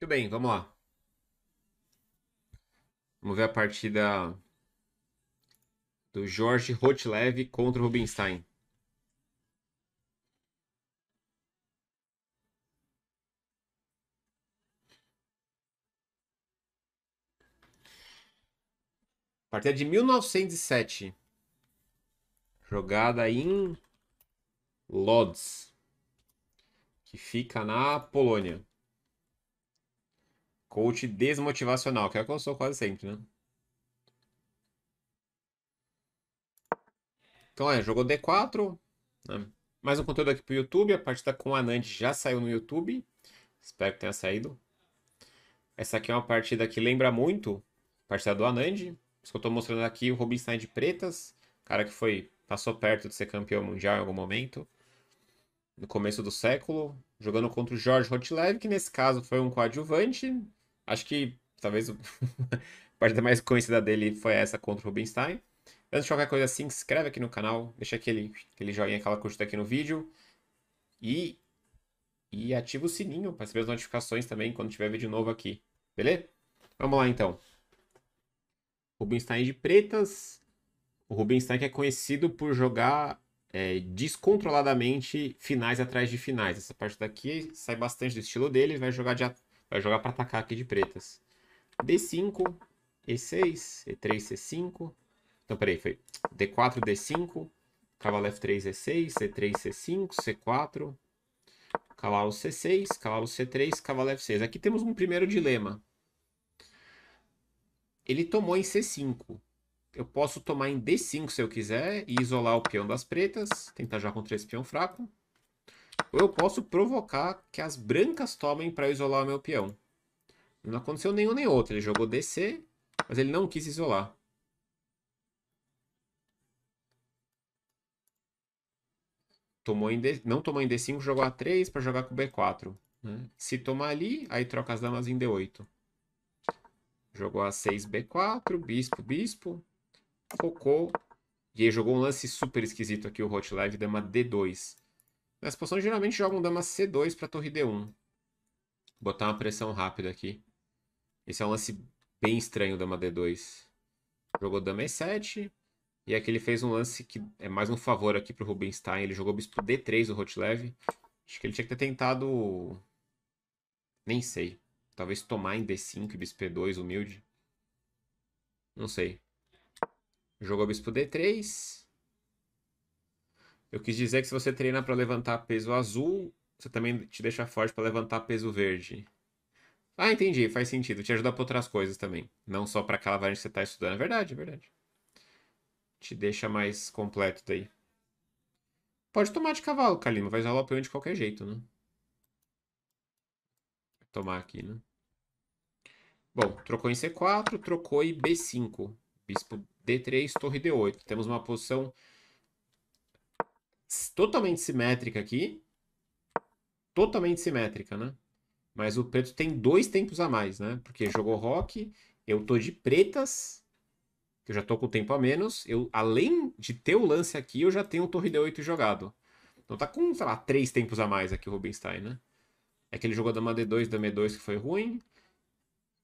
Muito bem, vamos lá. Vamos ver a partida do Jorge Rotlev contra o Rubinstein. Partida de 1907. Jogada em Lodz, que fica na Polônia. Coach desmotivacional, que é o que eu sou quase sempre, né? Então é, jogou D4. Né? Mais um conteúdo aqui pro YouTube. A partida com a Nand já saiu no YouTube. Espero que tenha saído. Essa aqui é uma partida que lembra muito a partida do Anand. Isso que eu estou mostrando aqui, o Rubinstein de pretas. Cara que foi passou perto de ser campeão mundial em algum momento. No começo do século. Jogando contra o George Rotlev, que nesse caso foi um coadjuvante. Acho que talvez a parte mais conhecida dele foi essa contra o Rubinstein. Antes de qualquer coisa assim, se inscreve aqui no canal, deixa aquele, aquele joinha, aquela curtida aqui no vídeo. E, e ativa o sininho para receber as notificações também quando tiver vídeo novo aqui. Beleza? Vamos lá então. Rubinstein de pretas. O Rubinstein que é conhecido por jogar é, descontroladamente finais atrás de finais. Essa parte daqui sai bastante do estilo dele. Vai jogar de, Vai jogar para atacar aqui de pretas. D5, E6, E3, C5. Então, peraí, foi D4, D5, cavalo F3, E6, C3, C5, C4, cavalo C6, cavalo C3, cavalo F6. Aqui temos um primeiro dilema. Ele tomou em C5. Eu posso tomar em D5 se eu quiser e isolar o peão das pretas, tentar jogar contra esse peão fraco eu posso provocar que as brancas tomem para isolar o meu peão. Não aconteceu nenhum nem outro. Ele jogou DC, mas ele não quis isolar. Tomou em D... Não tomou em D5, jogou A3 para jogar com B4. Hum. Se tomar ali, aí troca as damas em D8. Jogou A6, B4, bispo, bispo. Focou. E aí jogou um lance super esquisito aqui, o Rotlive, dama D2 as posições geralmente jogam dama C2 pra torre D1. Vou botar uma pressão rápida aqui. Esse é um lance bem estranho, dama D2. Jogou dama E7. E aqui ele fez um lance que é mais um favor aqui pro Rubinstein. Ele jogou bispo D3 o Rotlev. Acho que ele tinha que ter tentado... Nem sei. Talvez tomar em D5 e bispo E2, humilde. Não sei. Jogou bispo D3. Eu quis dizer que se você treina para levantar peso azul, você também te deixa forte para levantar peso verde. Ah, entendi, faz sentido. Te ajuda para outras coisas também. Não só para aquela variante que você está estudando. É verdade, é verdade. Te deixa mais completo daí. Pode tomar de cavalo, Kalima. Vai usar o Lapion de qualquer jeito, né? tomar aqui, né? Bom, trocou em C4, trocou em B5. Bispo D3, torre D8. Temos uma posição totalmente simétrica aqui. Totalmente simétrica, né? Mas o preto tem dois tempos a mais, né? Porque jogou rock, eu tô de pretas, que eu já tô com o tempo a menos. Eu, além de ter o lance aqui, eu já tenho o torre D8 jogado. Então tá com, sei lá, três tempos a mais aqui o Rubinstein, né? É que ele jogou dama D2, dama E2 que foi ruim.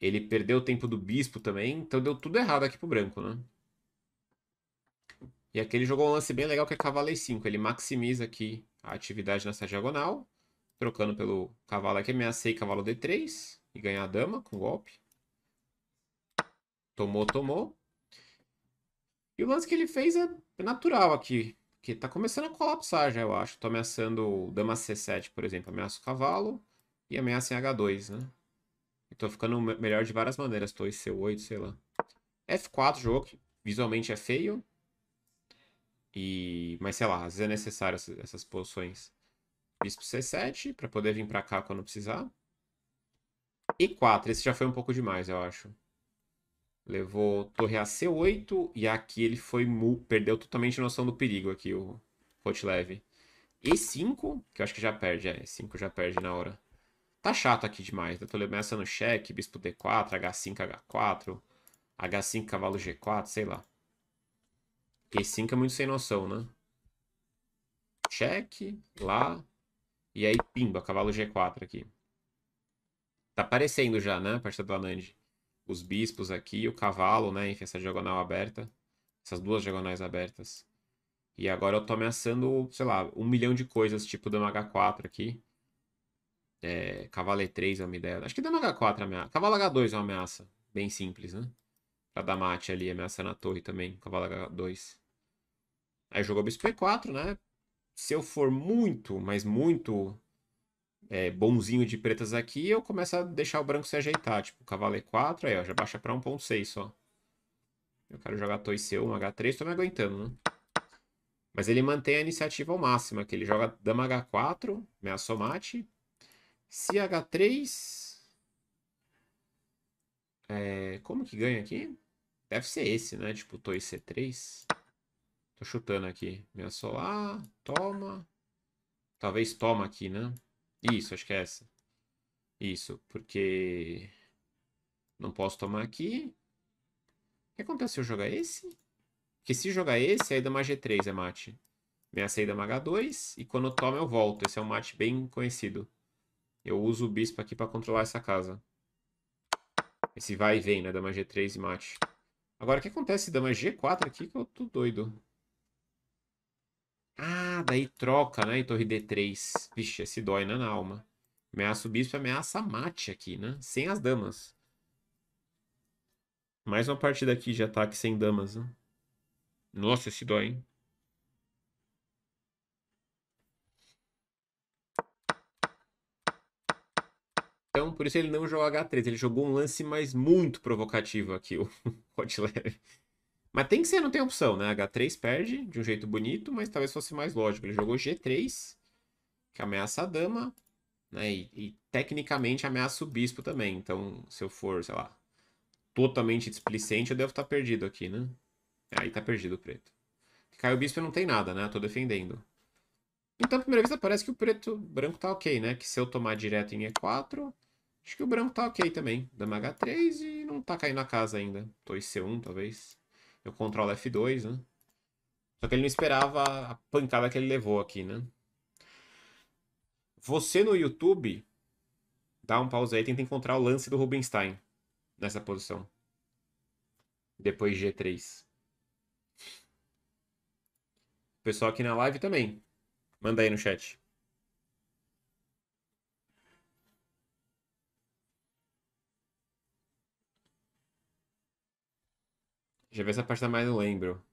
Ele perdeu o tempo do bispo também, então deu tudo errado aqui pro branco, né? E aqui ele jogou um lance bem legal que é cavalo E5. Ele maximiza aqui a atividade nessa diagonal, trocando pelo cavalo aqui, ameacei cavalo D3 e ganhar a dama com golpe. Tomou, tomou. E o lance que ele fez é natural aqui, que tá começando a colapsar já, eu acho. Tô ameaçando dama C7, por exemplo. Ameaço o cavalo e ameaça em H2, né? E tô ficando melhor de várias maneiras. Tô em C8, sei lá. F4 jogo, que visualmente é feio. E, mas sei lá, às vezes é necessário essas, essas posições. Bispo C7, para poder vir para cá quando precisar. E 4, esse já foi um pouco demais, eu acho. Levou torre a C8 e aqui ele foi mu, perdeu totalmente a noção do perigo aqui, o Rotlev. E5, que eu acho que já perde, é, E5 já perde na hora. Tá chato aqui demais, eu tô começando cheque, bispo D4, H5, H4, H5, cavalo G4, sei lá e 5 é muito sem noção, né? Cheque, lá. E aí, pimba, cavalo G4 aqui. Tá aparecendo já, né? A partir do Anand. Os bispos aqui, o cavalo, né? Enfim, essa diagonal aberta. Essas duas diagonais abertas. E agora eu tô ameaçando, sei lá, um milhão de coisas, tipo dama H4 aqui. É, cavalo E3 é uma ideia. Acho que dama H4 é ameaça. Cavalo H2 é uma ameaça. Bem simples, né? Pra dar mate ali, ameaçando na torre também. Cavalo H2. Aí jogou Bispo E4, né? Se eu for muito, mas muito é, bonzinho de pretas aqui, eu começo a deixar o branco se ajeitar. Tipo, cavalo E4, aí ó, já baixa pra 1.6 só. Eu quero jogar Toi C1, H3, tô me aguentando, né? Mas ele mantém a iniciativa ao máximo, aqui. ele joga dama H4, ameaçou mate. Se H3... É, como que ganha aqui? Deve ser esse, né? Tipo, Toi C3. Tô chutando aqui. Minha solar, ah, toma. Talvez toma aqui, né? Isso, acho que é essa. Isso, porque não posso tomar aqui. O que acontece se eu jogar esse? Porque se jogar esse, aí dá uma G3 é mate. Minha saída é uma H2 e quando toma eu volto. Esse é um mate bem conhecido. Eu uso o bispo aqui para controlar essa casa. Esse vai e vem, né? Dama G3 e mate. Agora, o que acontece se dama G4 aqui que eu tô doido? Ah, daí troca, né? E torre D3. Vixe, esse dói, né? Na alma. Ameaça o bispo ameaça mate aqui, né? Sem as damas. Mais uma partida aqui de ataque sem damas, né? Nossa, esse dói, hein? Então, por isso ele não jogou H3. Ele jogou um lance, mas muito provocativo aqui, o Hotler. Mas tem que ser, não tem opção, né? H3 perde de um jeito bonito, mas talvez fosse mais lógico. Ele jogou G3, que ameaça a dama, né? E, e tecnicamente ameaça o bispo também. Então, se eu for, sei lá, totalmente displicente, eu devo estar tá perdido aqui, né? É, aí tá perdido o preto. cai o bispo não tem nada, né? Tô defendendo. Então, à primeira vista, parece que o preto, branco tá ok, né? Que se eu tomar direto em E4, acho que o branco tá ok também. Dama H3 e não tá caindo a casa ainda. 2C1, talvez. Eu controlo F2, né? Só que ele não esperava a pancada que ele levou aqui, né? Você no YouTube, dá um pause aí, tenta encontrar o lance do Rubinstein nessa posição. Depois G3. Pessoal aqui na live também. Manda aí no chat. Deixa eu ver essa parte da mais eu lembro.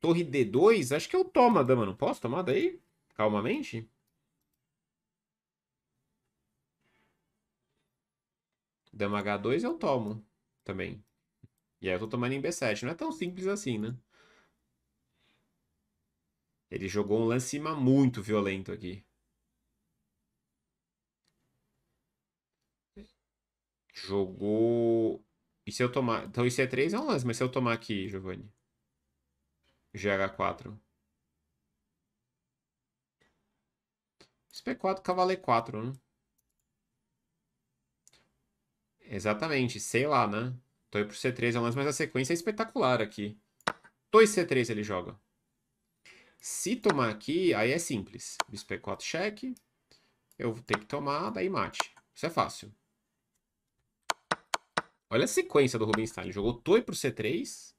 Torre D2? Acho que eu é tomo a dama, não posso tomar daí? Calmamente? Dama H2 eu tomo também. E aí eu tô tomando em B7. Não é tão simples assim, né? Ele jogou um lance cima muito violento aqui. Jogou e se eu tomar. Então isso é 3 é um lance, mas se eu tomar aqui, Giovanni. GH4. Esse 4 cavalo E4, é né? Exatamente, sei lá, né? Tô indo pro C3 é um lance, mas a sequência é espetacular aqui. 2C3 ele joga. Se tomar aqui, aí é simples. Bispo 4 cheque. Eu vou ter que tomar, daí mate. Isso é fácil. Olha a sequência do Rubinstein. Ele jogou Toi pro C3.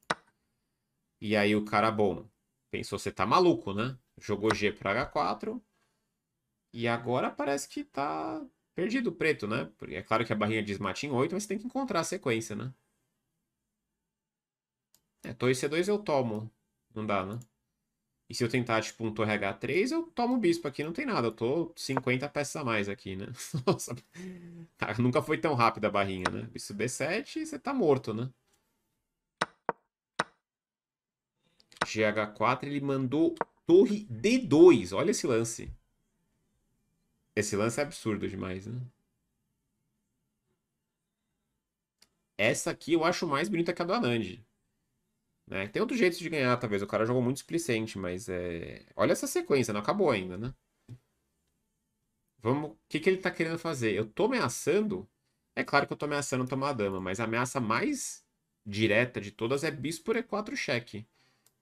E aí o cara, bom, pensou, você tá maluco, né? Jogou G pra H4. E agora parece que tá perdido o preto, né? Porque é claro que a barrinha mate em 8, mas você tem que encontrar a sequência, né? É, Toi C2 eu tomo. Não dá, né? E se eu tentar, tipo, um torre H3, eu tomo o bispo aqui, não tem nada. Eu tô 50 peças a mais aqui, né? Nossa, tá, nunca foi tão rápida a barrinha, né? Bispo B7, você tá morto, né? GH4, ele mandou torre D2. Olha esse lance. Esse lance é absurdo demais, né? Essa aqui eu acho mais bonita que a do Anand. Né? Tem outro jeito de ganhar, talvez. O cara jogou muito explicente, mas é. Olha essa sequência, não acabou ainda, né? Vamos. O que, que ele tá querendo fazer? Eu tô ameaçando. É claro que eu tô ameaçando tomar a dama, mas a ameaça mais direta de todas é bispo por E4 cheque.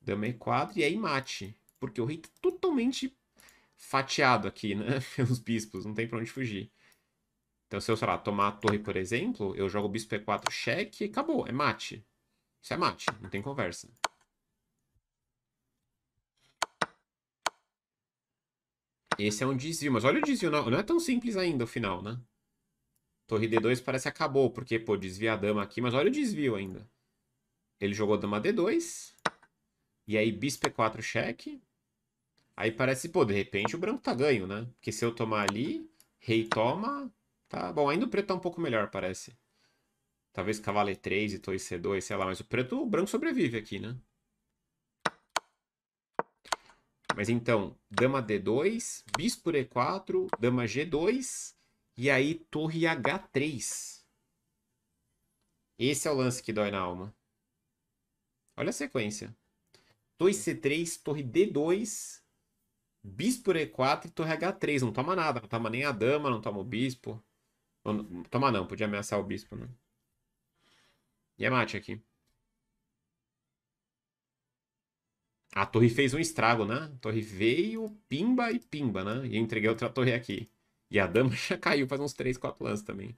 Dama E4 e aí é mate. Porque o rei tá totalmente fatiado aqui, né? Pelos bispos, não tem pra onde fugir. Então, se eu, sei lá, tomar a torre, por exemplo, eu jogo bispo E4 cheque e acabou, é mate. Isso é mate, não tem conversa. Esse é um desvio, mas olha o desvio, não, não é tão simples ainda o final, né? Torre D2 parece acabou, porque, pô, desvia a dama aqui, mas olha o desvio ainda. Ele jogou dama D2, e aí bispo E4 cheque. Aí parece, pô, de repente o branco tá ganho, né? Porque se eu tomar ali, rei toma, tá bom. Ainda o preto tá um pouco melhor, parece. Talvez cavalo E3 e torre C2, sei lá. Mas o preto, o branco sobrevive aqui, né? Mas então, dama D2, bispo e 4 dama G2 e aí torre H3. Esse é o lance que dói na alma. Olha a sequência. Torre C3, torre D2, bispo E4 e torre H3. Não toma nada, não toma nem a dama, não toma o bispo. Não, toma não, podia ameaçar o bispo, né? E é mate aqui. A torre fez um estrago, né? A torre veio, pimba e pimba, né? E eu entreguei outra torre aqui. E a dama já caiu faz uns 3, 4 lances também.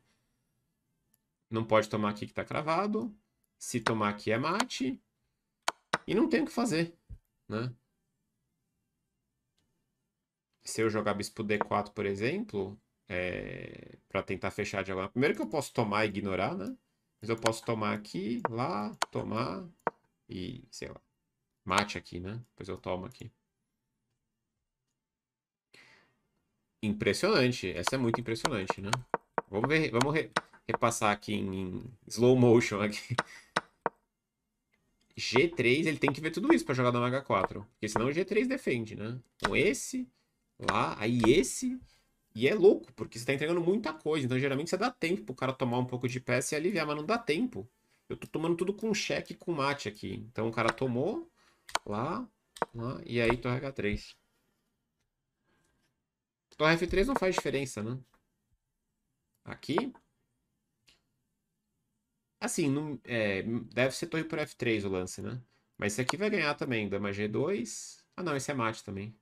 Não pode tomar aqui que tá cravado. Se tomar aqui é mate. E não tem o que fazer, né? Se eu jogar bispo d4, por exemplo, é... para tentar fechar de agora. Primeiro que eu posso tomar e ignorar, né? Mas eu posso tomar aqui, lá, tomar e, sei lá, mate aqui, né? Depois eu tomo aqui. Impressionante. Essa é muito impressionante, né? Vamos ver, vamos re repassar aqui em, em slow motion aqui. G3, ele tem que ver tudo isso para jogar na H 4. Porque senão o G3 defende, né? Com esse, lá, aí esse e é louco, porque você tá entregando muita coisa. Então, geralmente, você dá tempo pro cara tomar um pouco de peça e aliviar, mas não dá tempo. Eu tô tomando tudo com cheque e com mate aqui. Então, o cara tomou, lá, lá, e aí torre H3. Torre F3 não faz diferença, né? Aqui. Assim, não, é, deve ser torre por F3 o lance, né? Mas esse aqui vai ganhar também. Dama G2. Ah, não, esse é mate também.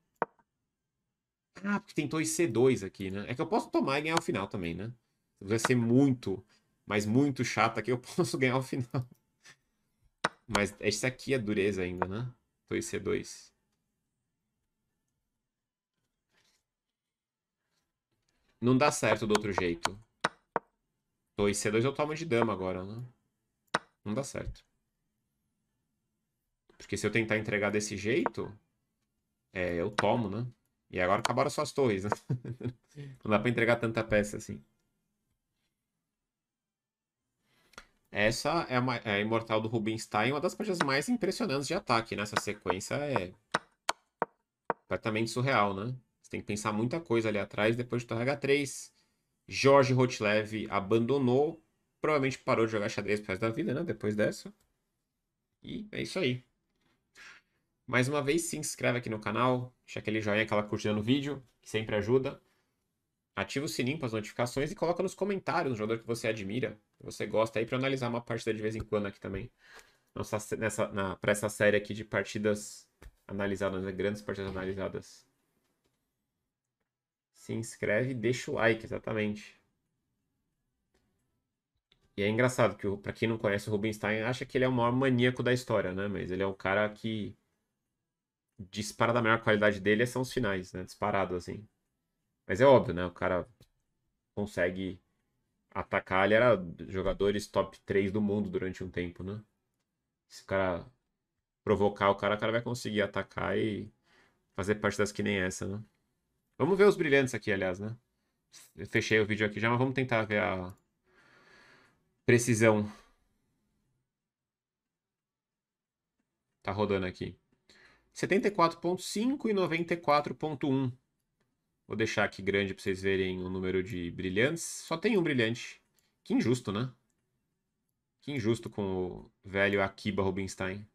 Ah, porque tem 2C2 aqui, né? É que eu posso tomar e ganhar o final também, né? Então vai ser muito, mas muito chato aqui, eu posso ganhar o final. Mas esse aqui é dureza ainda, né? 2C2. Não dá certo do outro jeito. 2C2 eu tomo de dama agora, né? Não dá certo. Porque se eu tentar entregar desse jeito, é, eu tomo, né? E agora acabaram só as torres, né? Não dá pra entregar tanta peça assim. Essa é, uma, é a Imortal do Rubinstein, uma das partidas mais impressionantes de ataque, né? Essa sequência é completamente surreal, né? Você tem que pensar muita coisa ali atrás depois de torre H3. Jorge Rotlev abandonou, provavelmente parou de jogar xadrez pro resto da vida, né? Depois dessa. E é isso aí. Mais uma vez, se inscreve aqui no canal, deixa aquele joinha, aquela curtida no vídeo, que sempre ajuda. Ativa o sininho para as notificações e coloca nos comentários um jogador que você admira, que você gosta aí, para analisar uma partida de vez em quando aqui também. Nossa, nessa, na, pra essa série aqui de partidas analisadas, né? grandes partidas analisadas. Se inscreve e deixa o like, exatamente. E é engraçado que, para quem não conhece o Rubinstein, acha que ele é o maior maníaco da história, né? Mas ele é um cara que disparada a melhor qualidade dele é são os finais, né? Disparado, assim. Mas é óbvio, né? O cara consegue atacar. Ele era jogadores top 3 do mundo durante um tempo, né? Se o cara provocar o cara, o cara vai conseguir atacar e fazer parte das que nem essa, né? Vamos ver os brilhantes aqui, aliás, né? Eu fechei o vídeo aqui já, mas vamos tentar ver a precisão. Tá rodando aqui. 74.5 e 94.1. Vou deixar aqui grande para vocês verem o número de brilhantes. Só tem um brilhante. Que injusto, né? Que injusto com o velho Akiba Rubinstein.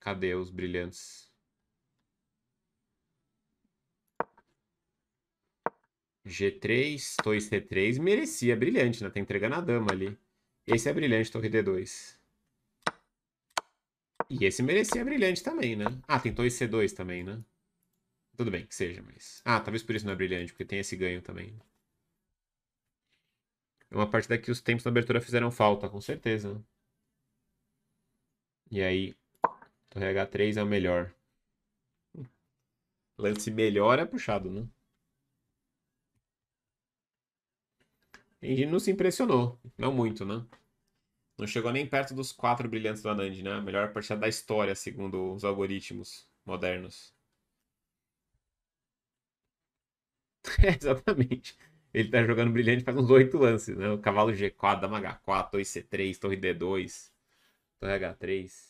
Cadê os brilhantes? G3, 2 C3 merecia brilhante, né? Tá entregando a dama ali. Esse é brilhante, torre D2. E esse merecia brilhante também, né? Ah, tem torre C2 também, né? Tudo bem, que seja, mas... Ah, talvez por isso não é brilhante, porque tem esse ganho também. É uma partida que os tempos na abertura fizeram falta, com certeza. E aí, torre H3 é o melhor. Hum. Lance melhor é puxado, né? Tem gente não se impressionou. Não muito, né? Não chegou nem perto dos quatro brilhantes do Anand, né? A melhor partida é da história, segundo os algoritmos modernos. Exatamente. Ele tá jogando brilhante faz uns oito lances, né? O cavalo G4, dama H4, torre C3, torre D2, torre H3.